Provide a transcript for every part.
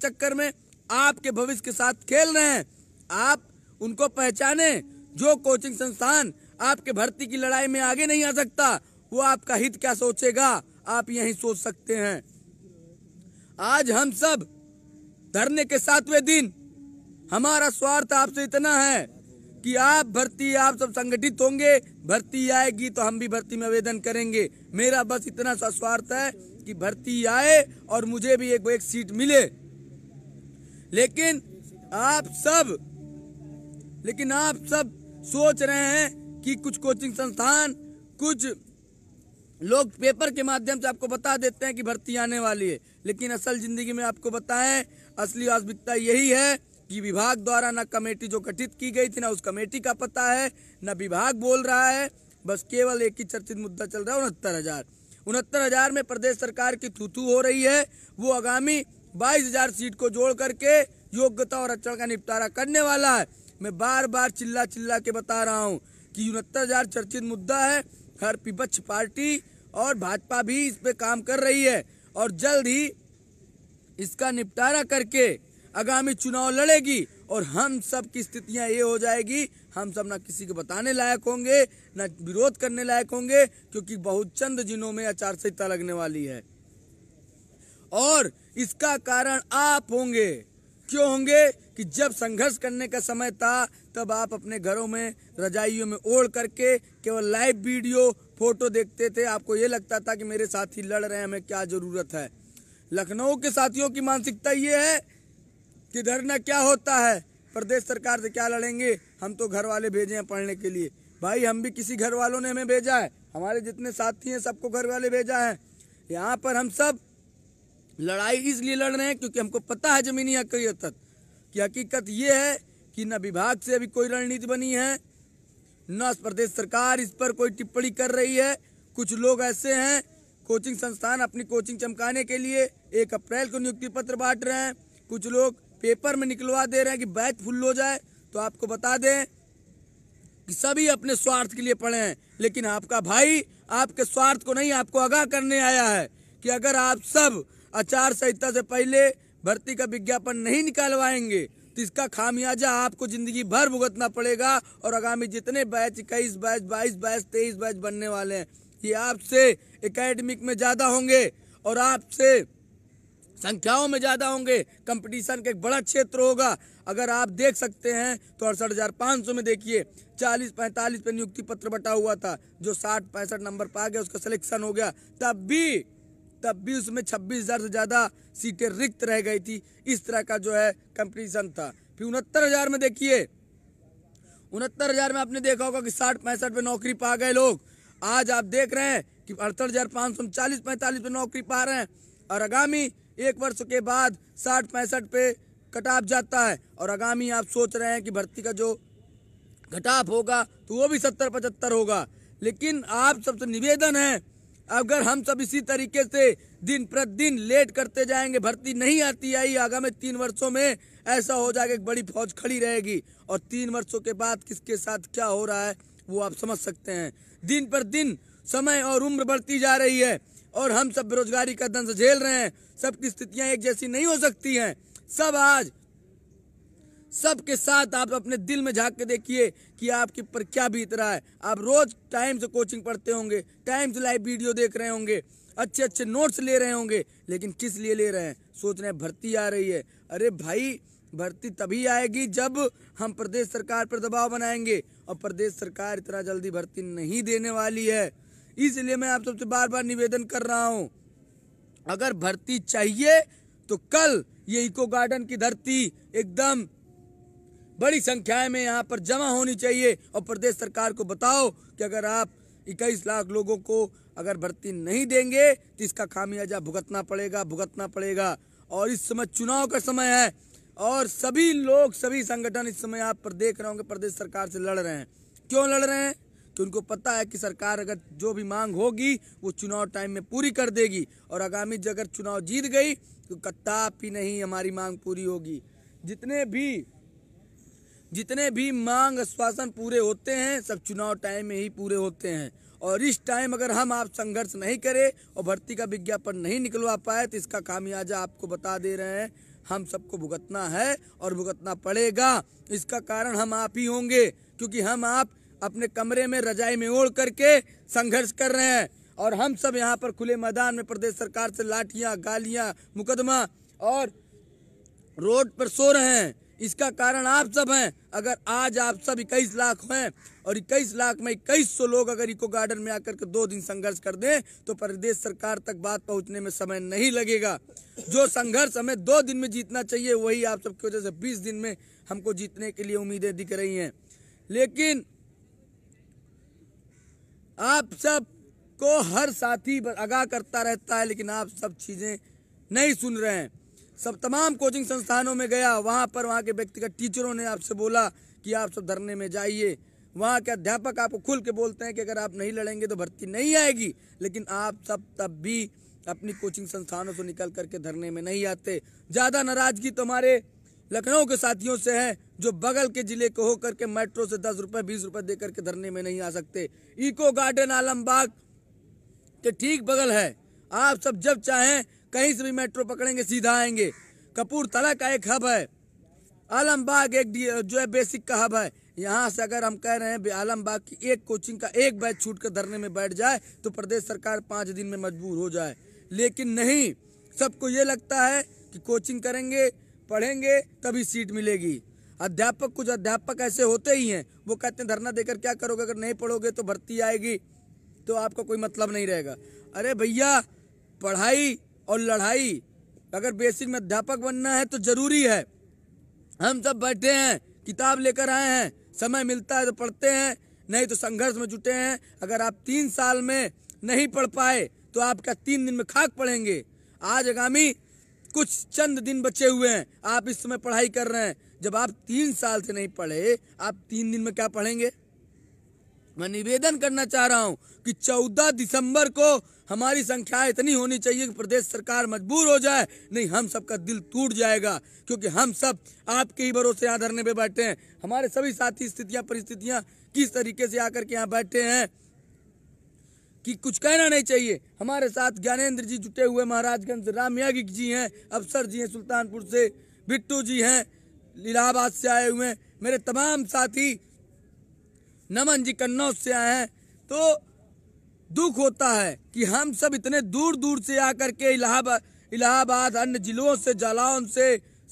चक्कर में आपके भविष्य के साथ खेल रहे हैं आप उनको पहचाने जो कोचिंग संस्थान आपके भर्ती की लड़ाई में आगे नहीं आ सकता वो आपका हित क्या सोचेगा आप यही सोच सकते हैं आज हम सब धरने के सातवें दिन हमारा स्वार्थ आपसे इतना है कि आप भर्ती आप सब संगठित होंगे भर्ती आएगी तो हम भी भर्ती में आवेदन करेंगे मेरा बस इतना सा स्वार्थ है कि भर्ती आए और मुझे भी एक एक सीट मिले लेकिन आप सब लेकिन आप सब सोच रहे हैं कि कुछ कोचिंग संस्थान कुछ लोग पेपर के माध्यम से आपको बता देते हैं कि भर्ती आने वाली है लेकिन असल जिंदगी में आपको बताएं असली वास्तविकता यही है कि विभाग द्वारा ना कमेटी जो गठित की गई थी ना उस कमेटी का पता है ना विभाग बोल रहा है बस केवल एक ही चर्चित मुद्दा चल रहा है उनहत्तर हजार उनहत्तर हजार में प्रदेश सरकार की थूथू हो रही है वो आगामी 22,000 सीट को जोड़ करके योग्यता और आरक्षण का निपटारा करने वाला है मैं बार बार चिल्ला चिल्ला के बता रहा हूँ कि उनहत्तर चर्चित मुद्दा है हर विपक्ष पार्टी और भाजपा भी इस पे काम कर रही है और जल्द ही इसका निपटारा करके आगामी चुनाव लड़ेगी और हम सब की स्थितियां ये हो जाएगी हम सब ना किसी को बताने लायक होंगे ना विरोध करने लायक होंगे क्योंकि बहुत चंद जिनों में आचार संहिता लगने वाली है और इसका कारण आप होंगे क्यों होंगे कि जब संघर्ष करने का समय था तब आप अपने घरों में रजाइयों में ओढ़ करके केवल लाइव वीडियो फोटो देखते थे आपको ये लगता था कि मेरे साथी लड़ रहे हैं हमें क्या ज़रूरत है लखनऊ के साथियों की मानसिकता ये है कि धरना क्या होता है प्रदेश सरकार से क्या लड़ेंगे हम तो घर वाले भेजे हैं पढ़ने के लिए भाई हम भी किसी घर वालों ने हमें भेजा है हमारे जितने साथी हैं सबको घर वाले भेजा है यहाँ पर हम सब लड़ाई इसलिए लड़ रहे हैं क्योंकि हमको पता है ज़मीनी हकीकत कि हकीकत ये है कि न विभाग से अभी कोई रणनीति बनी है न प्रदेश सरकार इस पर कोई टिप्पणी कर रही है कुछ लोग ऐसे हैं कोचिंग संस्थान अपनी कोचिंग चमकाने के लिए एक अप्रैल को नियुक्ति पत्र बांट रहे हैं कुछ लोग पेपर में निकलवा दे रहे हैं कि बैच फुल हो जाए तो आपको बता दें कि सभी अपने स्वार्थ के लिए पढ़े हैं लेकिन आपका भाई आपके स्वार्थ को नहीं आपको आगाह करने आया है कि अगर आप सब आचार संहिता से पहले भर्ती का विज्ञापन नहीं निकालवाएंगे तो इसका खामियाजा आपको जिंदगी भर भुगतना पड़ेगा और आगामी जितने बैच इक्कीस बैच बाईस बैच तेईस बैच बनने वाले हैं ये आपसे एकेडमिक में ज़्यादा होंगे और आपसे संख्याओं में ज़्यादा होंगे कंपटीशन का एक बड़ा क्षेत्र होगा अगर आप देख सकते हैं तो अड़सठ हज़ार पाँच सौ में देखिए चालीस पैंतालीस पे नियुक्ति पत्र बटा हुआ था जो साठ पैंसठ नंबर पा गया उसका सिलेक्शन हो गया तब भी तब भी उसमें छब्बीस हज़ार से ज़्यादा सीटें रिक्त रह गई थी इस तरह का जो है कंपटीशन था फिर उनहत्तर हज़ार में देखिए उनहत्तर हज़ार में आपने देखा होगा कि साठ पैंसठ में नौकरी पा गए लोग आज आप देख रहे हैं कि अड़सठ हज़ार पांच सौ चालीस पैंतालीस में नौकरी पा रहे हैं और आगामी एक वर्ष के बाद साठ पैंसठ पे कटाप जाता है और आगामी आप सोच रहे हैं कि भर्ती का जो घटाप होगा तो वो भी सत्तर पचहत्तर होगा लेकिन आप सबसे निवेदन है अगर हम सब इसी तरीके से दिन प्रतिदिन लेट करते जाएंगे भर्ती नहीं आती आई आगामी तीन वर्षों में ऐसा हो जाएगा एक बड़ी फौज खड़ी रहेगी और तीन वर्षों के बाद किसके साथ क्या हो रहा है वो आप समझ सकते हैं दिन पर दिन समय और उम्र बढ़ती जा रही है और हम सब बेरोजगारी का दंश झेल रहे हैं सबकी स्थितियां एक जैसी नहीं हो सकती हैं सब आज सबके साथ आप अपने दिल में झांक के देखिए कि आपके पर क्या बीत रहा है आप रोज टाइम से कोचिंग पढ़ते होंगे टाइम से लाइव वीडियो देख रहे होंगे अच्छे अच्छे नोट्स ले रहे होंगे लेकिन किस लिए ले रहे हैं सोच रहे हैं भर्ती आ रही है अरे भाई भर्ती तभी आएगी जब हम प्रदेश सरकार पर दबाव बनाएंगे और प्रदेश सरकार इतना जल्दी भर्ती नहीं देने वाली है इसलिए मैं आप सबसे बार बार निवेदन कर रहा हूँ अगर भर्ती चाहिए तो कल ये इको गार्डन की धरती एकदम बड़ी संख्या में यहाँ पर जमा होनी चाहिए और प्रदेश सरकार को बताओ कि अगर आप इक्कीस लाख लोगों को अगर भर्ती नहीं देंगे तो इसका खामियाजा भुगतना पड़ेगा भुगतना पड़ेगा और इस समय चुनाव का समय है और सभी लोग सभी संगठन इस समय आप पर देख रहे होंगे प्रदेश सरकार से लड़ रहे हैं क्यों लड़ रहे हैं कि उनको पता है कि सरकार अगर जो भी मांग होगी वो चुनाव टाइम में पूरी कर देगी और आगामी अगर चुनाव जीत गई तो कत्ता भी नहीं हमारी मांग पूरी होगी जितने भी जितने भी मांग आश्वासन पूरे होते हैं सब चुनाव टाइम में ही पूरे होते हैं और इस टाइम अगर हम आप संघर्ष नहीं करें और भर्ती का विज्ञापन नहीं निकलवा पाए तो इसका कामयाजा आपको बता दे रहे हैं हम सबको भुगतना है और भुगतना पड़ेगा इसका कारण हम आप ही होंगे क्योंकि हम आप अपने कमरे में रजाई में ओढ़ करके संघर्ष कर रहे हैं और हम सब यहाँ पर खुले मैदान में प्रदेश सरकार से लाठियाँ गालियाँ मुकदमा और रोड पर सो रहे हैं इसका कारण आप सब हैं अगर आज आप सब इक्कीस लाख हैं और इक्कीस लाख में इक्कीस सौ लोग अगर इको गार्डन में आकर के दो दिन संघर्ष कर दें तो प्रदेश सरकार तक बात पहुंचने में समय नहीं लगेगा जो संघर्ष हमें दो दिन में जीतना चाहिए वही आप सबकी वजह से बीस दिन में हमको जीतने के लिए उम्मीदें दिख रही हैं लेकिन आप सब को हर साथी आगाह करता रहता है लेकिन आप सब चीज़ें नहीं सुन रहे हैं सब तमाम कोचिंग संस्थानों में गया वहाँ पर वहाँ के व्यक्तिगत टीचरों ने आपसे बोला कि आप सब धरने में जाइए वहाँ के अध्यापक आपको खुल के बोलते हैं कि अगर आप नहीं लड़ेंगे तो भर्ती नहीं आएगी लेकिन आप सब तब भी अपनी कोचिंग संस्थानों से निकल करके धरने में नहीं आते ज़्यादा नाराजगी तो हमारे लखनऊ के साथियों से है जो बगल के जिले को होकर के मेट्रो से दस रुपये बीस रुपये दे करके धरने में नहीं आ सकते इको गार्डन आलमबाग के ठीक बगल है आप सब जब चाहें कहीं से भी मेट्रो पकड़ेंगे सीधा आएंगे कपूरतला का एक हब है आलमबाग एक जो है बेसिक का हब है यहाँ से अगर हम कह रहे हैं आलमबाग की एक कोचिंग का एक बैच छूट कर धरने में बैठ जाए तो प्रदेश सरकार पाँच दिन में मजबूर हो जाए लेकिन नहीं सबको ये लगता है कि कोचिंग करेंगे पढ़ेंगे तभी सीट मिलेगी अध्यापक कुछ अध्यापक ऐसे होते ही हैं वो कहते हैं धरना देकर क्या करोगे अगर नहीं पढ़ोगे तो भर्ती आएगी तो आपका कोई मतलब नहीं रहेगा अरे भैया पढ़ाई और लड़ाई अगर बेसिक में अध्यापक बनना है तो जरूरी है हम सब बैठे हैं किताब लेकर आए हैं समय मिलता है तो पढ़ते हैं नहीं तो संघर्ष में जुटे हैं अगर आप तीन साल में नहीं पढ़ पाए तो आप क्या तीन दिन में खाक पढ़ेंगे आज आगामी कुछ चंद दिन बचे हुए हैं आप इस समय पढ़ाई कर रहे हैं जब आप तीन साल से नहीं पढ़े आप तीन दिन में क्या पढ़ेंगे मैं निवेदन करना चाह रहा हूं कि चौदह दिसंबर को हमारी संख्या इतनी होनी चाहिए कि प्रदेश सरकार मजबूर हो जाए नहीं हम सबका दिल टूट जाएगा क्योंकि हम सब आपके ही भरोसे यहाँ धरने पर बैठे हैं हमारे सभी साथी स्थितियां परिस्थितियां किस तरीके से आकर के यहाँ बैठे हैं कि कुछ कहना नहीं चाहिए हमारे साथ ज्ञानेन्द्र जी जुटे हुए महाराजगंज राम यागिक जी हैं अफसर जी हैं सुल्तानपुर से बिट्टू जी हैं इलाहाबाद से आए हुए हैं मेरे तमाम साथी नमन जी कन्नौज से आए हैं तो दुख होता है कि हम सब इतने दूर दूर से आकर के इलाहाबाद इलाहाबाद अन्य जिलों से जालौन से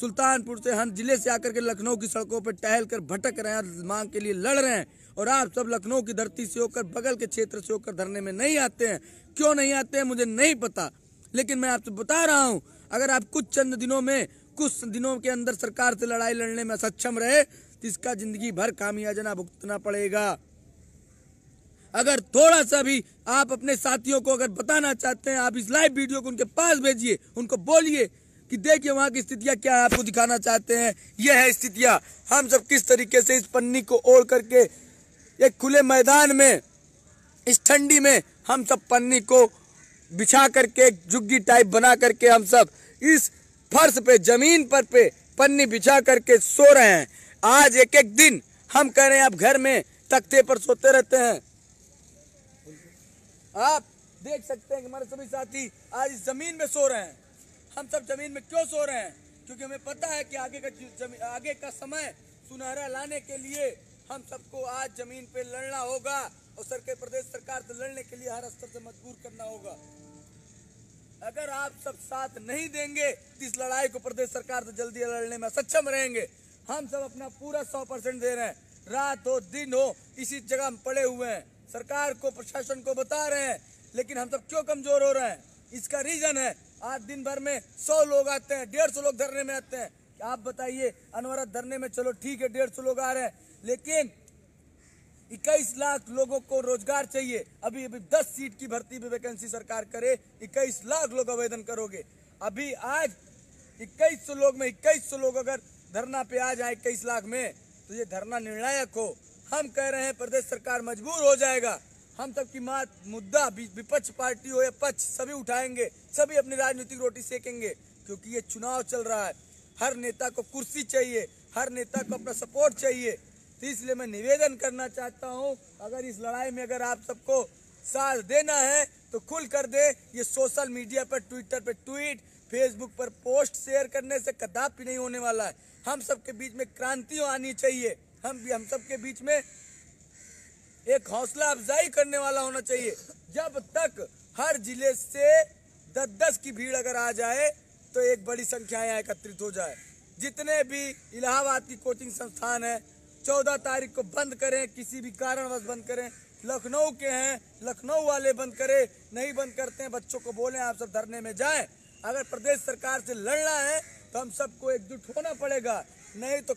सुल्तानपुर से हर जिले से आकर के लखनऊ की सड़कों पर टहल कर भटक रहे हैं मांग के लिए लड़ रहे हैं और आप सब लखनऊ की धरती से होकर बगल के क्षेत्र से होकर धरने में नहीं आते हैं क्यों नहीं आते हैं मुझे नहीं पता लेकिन मैं आपसे बता रहा हूँ अगर आप कुछ चंद दिनों में कुछ दिनों के अंदर सरकार से लड़ाई लड़ने में सक्षम रहे तो इसका जिंदगी भर कामियाजना भुगतना पड़ेगा अगर थोड़ा सा भी आप अपने साथियों को अगर बताना चाहते हैं आप इस लाइव वीडियो को उनके पास भेजिए उनको बोलिए कि देखिए वहां की स्थितियाँ क्या है आपको दिखाना चाहते हैं यह है स्थितियाँ हम सब किस तरीके से इस पन्नी को ओढ़ करके एक खुले मैदान में इस ठंडी में हम सब पन्नी को बिछा करके एक झुग्गी टाइप बना करके हम सब इस फर्श पे जमीन पर पे पन्नी बिछा करके सो रहे हैं आज एक एक दिन हम कह रहे हैं आप घर में तख्ते पर सोते रहते हैं आप देख सकते हैं कि हमारे सभी साथी आज इस जमीन में सो रहे हैं हम सब जमीन में क्यों सो रहे हैं क्योंकि हमें पता है कि आगे का आगे का समय सुनहरा लाने के लिए हम सबको आज जमीन पे लड़ना होगा और सर के प्रदेश सरकार से लड़ने के लिए हर स्तर से मजबूर करना होगा अगर आप सब साथ नहीं देंगे तो इस लड़ाई को प्रदेश सरकार से जल्दी लड़ने में सक्षम रहेंगे हम सब अपना पूरा सौ परसेंट दे रहे हैं रात हो दिन हो इसी जगह हम पड़े हुए हैं सरकार को प्रशासन को बता रहे हैं लेकिन हम सब क्यों कमजोर हो रहे हैं इसका रीजन है आज दिन भर में सौ लोग आते हैं डेढ़ सौ लोग धरने में आते हैं आप बताइए अनवरत धरने में चलो ठीक है डेढ़ सौ लोग आ रहे हैं लेकिन इक्कीस लाख लोगों को रोजगार चाहिए अभी अभी दस सीट की भर्ती भी वैकेंसी सरकार करे इक्कीस लाख लोग आवेदन करोगे अभी आज इक्कीस सौ लोग में इक्कीस सौ लोग अगर धरना पे आ जाए इक्कीस लाख में तो ये धरना निर्णायक हो हम कह रहे हैं प्रदेश सरकार मजबूर हो जाएगा हम तब की मात मुद्दा विपक्ष पार्टी हो या पक्ष सभी उठाएंगे सभी अपनी राजनीतिक रोटी सेकेंगे क्योंकि ये चुनाव चल रहा है हर नेता को कुर्सी चाहिए हर नेता को अपना सपोर्ट चाहिए तो इसलिए मैं निवेदन करना चाहता हूँ अगर इस लड़ाई में अगर आप सबको साथ देना है तो खुल कर दे ये सोशल मीडिया पर ट्विटर पर ट्वीट फेसबुक पर पोस्ट शेयर करने से कदापि नहीं होने वाला है हम सबके बीच में क्रांति आनी चाहिए हम भी हम सब के बीच में एक हौसला अफजाई करने वाला होना चाहिए जब तक हर जिले से दस दस की भीड़ अगर आ जाए तो एक बड़ी यहाँ एकत्रित हो जाए जितने भी इलाहाबाद की कोचिंग संस्थान है चौदह तारीख को बंद करें किसी भी कारणवश बंद करें लखनऊ के हैं लखनऊ वाले बंद करें नहीं बंद करते हैं बच्चों को बोले आप सब धरने में जाएं अगर प्रदेश सरकार से लड़ना है तो हम सबको एकजुट होना पड़ेगा नहीं तो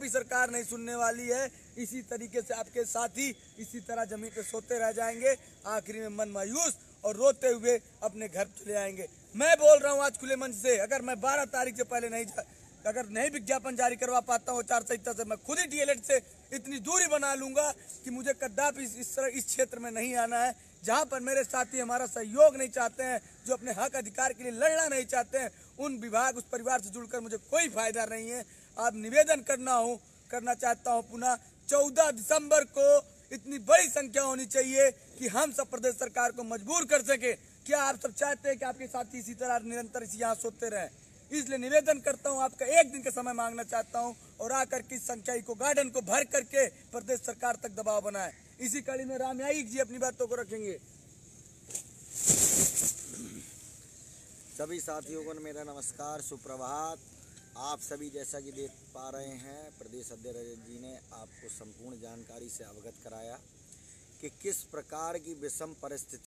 भी सरकार नहीं सुनने वाली है इसी तरीके से आपके साथी इसी तरह जमीन पे सोते रह जाएंगे आखिरी में मन मायूस और रोते हुए अपने घर चले आएंगे मैं बोल रहा हूँ आज खुले मंच से अगर मैं बारह तारीख से पहले नहीं जा अगर नहीं विज्ञापन जारी करवा पाता हूँ चार संहिता से मैं खुद ही डीएलएड से इतनी दूरी बना लूंगा कि मुझे कद्दाप इस इस तरह इस क्षेत्र में नहीं आना है जहाँ पर मेरे साथी हमारा सहयोग नहीं चाहते हैं जो अपने हक अधिकार के लिए लड़ना नहीं चाहते हैं उन विभाग उस परिवार से जुड़कर मुझे कोई फायदा नहीं है आप निवेदन करना हूँ करना चाहता हूँ पुनः चौदह दिसंबर को इतनी बड़ी संख्या होनी चाहिए कि हम सब प्रदेश सरकार को मजबूर कर सके क्या आप सब चाहते हैं कि आपके साथी इसी तरह निरंतर इसी यहाँ सोते रहें इसलिए निवेदन करता हूँ आपका एक दिन का समय मांगना चाहता हूँ और आकर के संख्या को गार्डन को भर करके प्रदेश सरकार तक दबाव बनाए इसी कड़ी में राम जी अपनी बातों को रखेंगे सभी साथियों को मेरा नमस्कार सुप्रभात आप सभी जैसा कि देख पा रहे हैं प्रदेश अध्यक्ष जी ने आपको संपूर्ण जानकारी से अवगत कराया कि किस प्रकार की विषम परिस्थिति